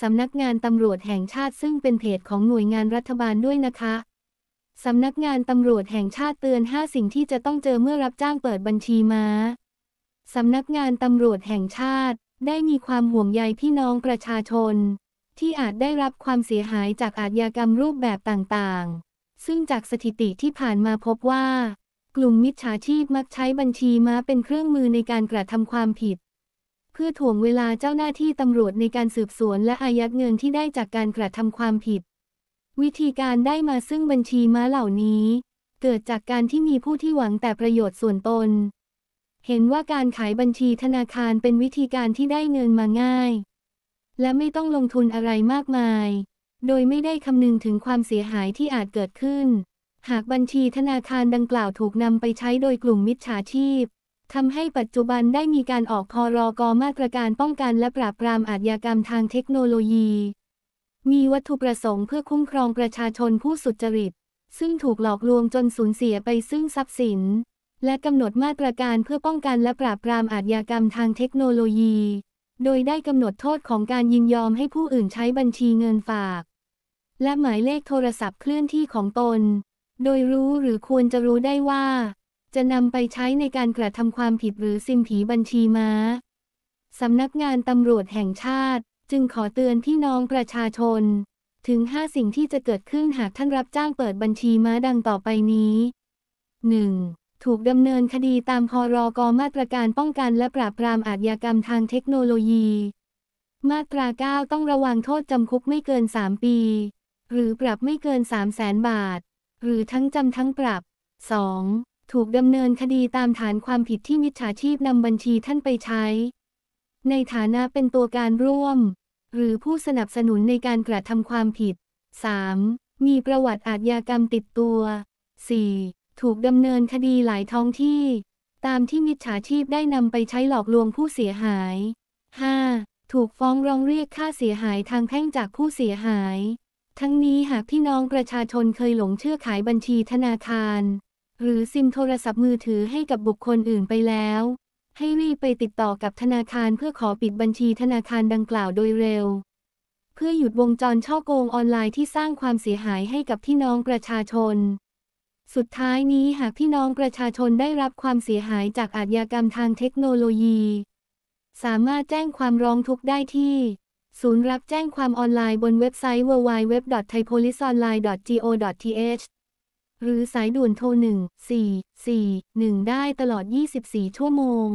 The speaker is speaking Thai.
สำนักงานตำรวจแห่งชาติซึ่งเป็นเพจของหน่วยงานรัฐบาลด้วยนะคะ สำนักงานตำรวจแห่งชาติเตือน 5 สิ่งที่จะต้องเจอเมื่อรับจ้างเปิดบัญชีม้า สำนักงานตำรวจแห่งชาติได้มีความห่วงใยพี่น้องประชาชน ที่อาจได้รับความเสียหายจากอาชญากรรมรูปแบบต่างๆ ซึ่งจากสถิติที่ผ่านมาพบว่า กลุ่มมิจฉาชีพมักใช้บัญชีม้าเป็นเครื่องมือในการกระทำความผิดเพื่อถ่วงเวลาเจ้าหน้าที่ตำรวจในการสืบสวนและอายัดเงินที่ได้จากการกระทำความผิด วิธีการได้มาซึ่งบัญชีม้าเหล่านี้ เกิดจากการที่มีผู้ที่หวังแต่ประโยชน์ส่วนตน เห็นว่าการขายบัญชีธนาคารเป็นวิธีการที่ได้เงินมาง่าย และไม่ต้องลงทุนอะไรมากมาย โดยไม่ได้คำนึงถึงความเสียหายที่อาจเกิดขึ้น หากบัญชีธนาคารดังกล่าวถูกนำไปใช้โดยกลุ่มมิจฉาชีพทำให้ปัจจุบันได้มีการออกพรกมาตรการป้องกันและปราบปรามอาชญากรรมทางเทคโนโลยี มีวัตถุประสงค์เพื่อคุ้มครองประชาชนผู้สุจริต ซึ่งถูกหลอกลวงจนสูญเสียไปซึ่งทรัพย์สิน และกำหนดมาตรการเพื่อป้องกันและปราบปรามอาชญากรรมทางเทคโนโลยี โดยได้กำหนดโทษของการยินยอมให้ผู้อื่นใช้บัญชีเงินฝาก และหมายเลขโทรศัพท์เคลื่อนที่ของตน โดยรู้หรือควรจะรู้ได้ว่าจะนำไปใช้ในการกระทำความผิดหรือซิมผีบัญชีม้าสำนักงานตำรวจแห่งชาติจึงขอเตือนพี่น้องประชาชน ถึง 5 สิ่งที่จะเกิดขึ้นหากท่านรับจ้างเปิดบัญชีม้าดังต่อไปนี้ 1. ถูกดำเนินคดีตามพรกมาตรการป้องกันและปราบปรามอาชญากรรมทางเทคโนโลยี มาตรา9ต้องระวังโทษจำคุกไม่เกิน 3 ปี หรือปรับไม่เกิน 3 0 0 0 0 0บาท หรือทั้งจำทั้งปรับ 2. ถูกดำเนินคดีตามฐานความผิดที่มิจฉาชีพนำบัญชีท่านไปใช้ ในฐานะเป็นตัวการร่วม หรือผู้สนับสนุนในการกระทำความผิด 3. มีประวัติอาญากรรมติดตัว 4. ถูกดำเนินคดีหลายท้องที่ ตามที่มิจฉาชีพได้นำไปใช้หลอกลวงผู้เสียหาย 5. ถูกฟ้องร้องเรียกค่าเสียหายทางแพ่งจากผู้เสียหาย ทั้งนี้หากพี่น้องประชาชนเคยหลงเชื่อขายบัญชีธนาคารหรือซิมโทรศัพท์มือถือให้กับบุคคลอื่นไปแล้ว ให้รีบไปติดต่อกับธนาคารเพื่อขอปิดบัญชีธนาคารดังกล่าวโดยเร็ว เพื่อหยุดวงจรช่อโกงออนไลน์ที่สร้างความเสียหายให้กับพี่น้องประชาชน สุดท้ายนี้หากพี่น้องประชาชนได้รับความเสียหายจากอาชญากรรมทางเทคโนโลยี สามารถแจ้งความร้องทุกข์ได้ที่ ศูนย์รับแจ้งความออนไลน์บนเว็บไซต์ www.thaipoliceonline.go.th หรือสายด่วนโทร1441 ได้ตลอด 24 ชั่วโมง